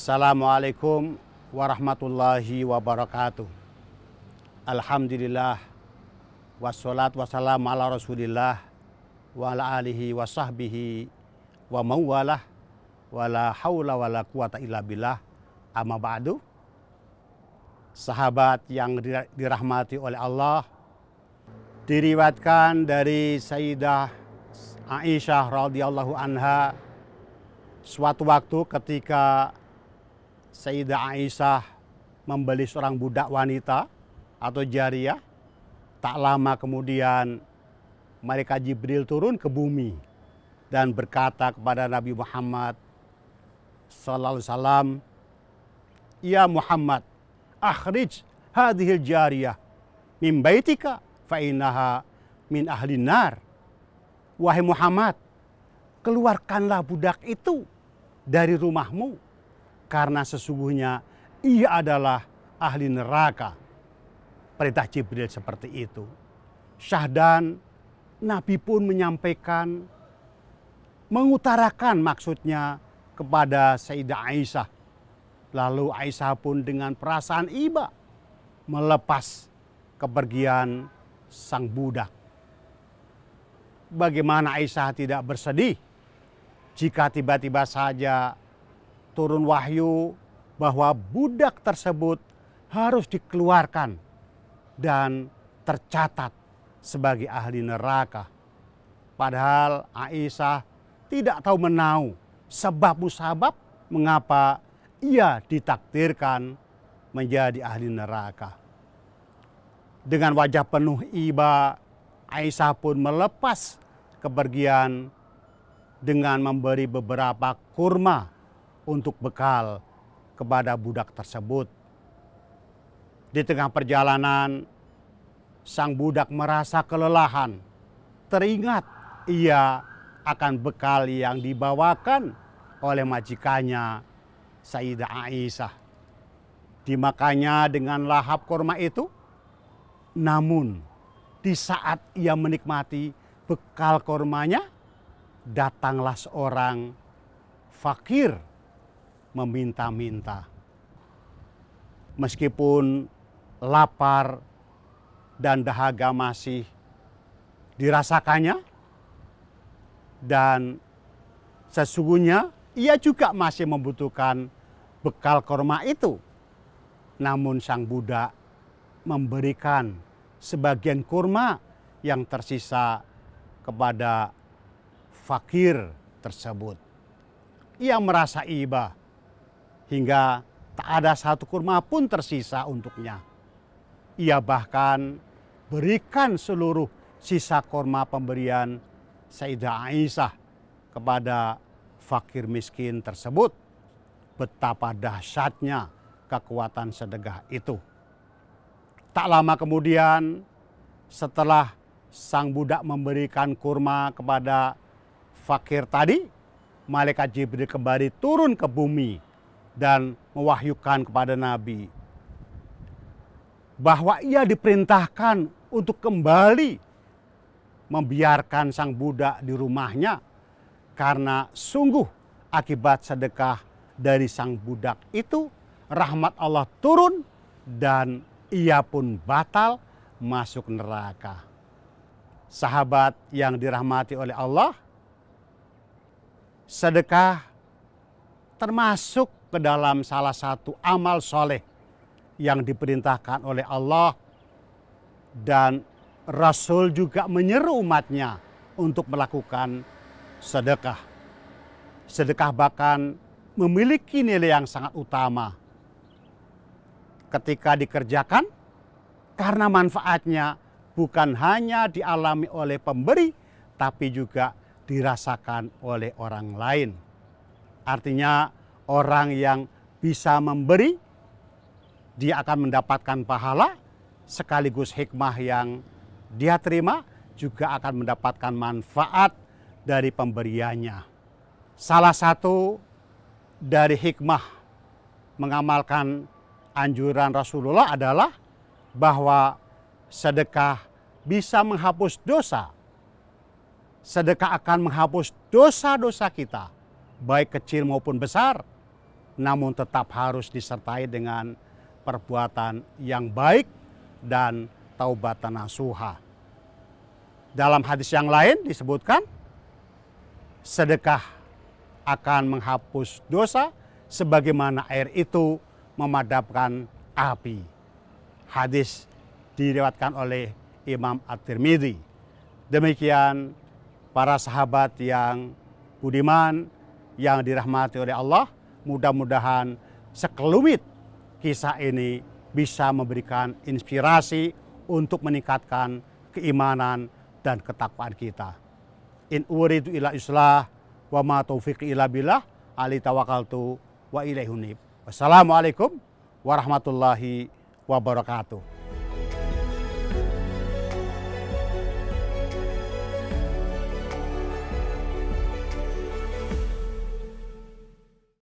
Assalamualaikum warahmatullahi wabarakatuh. Alhamdulillah. Wassalat wassalamu ala rasulillah wa ala alihi wa sahbihi wa mawalah wa la hawla wa la quwata illa billah amma ba'du. Sahabat yang dirahmati oleh Allah diriwatkan dari Sayyidah Aisyah radhiyallahu anha suatu waktu ketika Sayyidah Aisyah membeli seorang budak wanita atau jariah. Tak lama kemudian mereka Jibril turun ke bumi dan berkata kepada Nabi Muhammad sallallahu Alaihi Wasallam, "Ya Muhammad, akhrij hadhil Jariah, min baitika fa innaha min ahli nar." Wahai Muhammad, keluarkanlah budak itu dari rumahmu karena sesungguhnya ia adalah ahli neraka. Perintah Jibril seperti itu. Syahdan, Nabi pun menyampaikan, mengutarakan maksudnya kepada Sayyidah Aisyah. Lalu Aisyah pun dengan perasaan iba melepas kepergian sang budak. Bagaimana Aisyah tidak bersedih jika tiba-tiba saja turun wahyu bahwa budak tersebut harus dikeluarkan dan tercatat sebagai ahli neraka. Padahal Aisyah tidak tahu menau sebab musabab mengapa ia ditakdirkan menjadi ahli neraka. Dengan wajah penuh iba, Aisyah pun melepas kepergian dengan memberi beberapa kurma untuk bekal kepada budak tersebut. Di tengah perjalanan, sang budak merasa kelelahan. Teringat ia akan bekal yang dibawakan oleh majikannya, Sayyidah Aisyah. Dimakannya dengan lahap korma itu, namun di saat ia menikmati bekal kormanya, datanglah seorang fakir meminta-minta. Meskipun lapar dan dahaga masih dirasakannya dan sesungguhnya ia juga masih membutuhkan bekal korma itu. Namun sang Buddha memberikan sebagian kurma yang tersisa kepada fakir tersebut. Ia merasa iba hingga tak ada satu kurma pun tersisa untuknya. Ia bahkan berikan seluruh sisa kurma pemberian Sayyidah Aisyah kepada fakir miskin tersebut. Betapa dahsyatnya kekuatan sedekah itu. Tak lama kemudian setelah sang budak memberikan kurma kepada fakir tadi, malaikat Jibril kembali turun ke bumi dan mewahyukan kepada Nabi bahwa ia diperintahkan untuk kembali membiarkan sang budak di rumahnya karena sungguh akibat sedekah dari sang budak itu rahmat Allah turun dan ia pun batal masuk neraka. Sahabat yang dirahmati oleh Allah, sedekah termasuk ke dalam salah satu amal soleh yang diperintahkan oleh Allah dan Rasul juga menyeru umatnya untuk melakukan sedekah. Sedekah bahkan memiliki nilai yang sangat utama ketika dikerjakan karena manfaatnya bukan hanya dialami oleh pemberi tapi juga dirasakan oleh orang lain. Artinya orang yang bisa memberi, dia akan mendapatkan pahala, sekaligus hikmah yang dia terima juga akan mendapatkan manfaat dari pemberiannya. Salah satu dari hikmah mengamalkan anjuran Rasulullah adalah bahwa sedekah bisa menghapus dosa. Sedekah akan menghapus dosa-dosa kita, baik kecil maupun besar namun tetap harus disertai dengan perbuatan yang baik dan taubat nasuha. Dalam hadis yang lain disebutkan sedekah akan menghapus dosa sebagaimana air itu memadamkan api. Hadis diriwatkan oleh Imam At-Tirmidzi. Demikian para sahabat yang budiman yang dirahmati oleh Allah Mudah-mudahan sekelumit kisah ini bisa memberikan inspirasi untuk meningkatkan keimanan dan ketakwaan kita. In uridu ila islah wa ma taufiq ila billah ali tawakkaltu wa ilaihunib. Wassalamualaikum warahmatullahi wabarakatuh.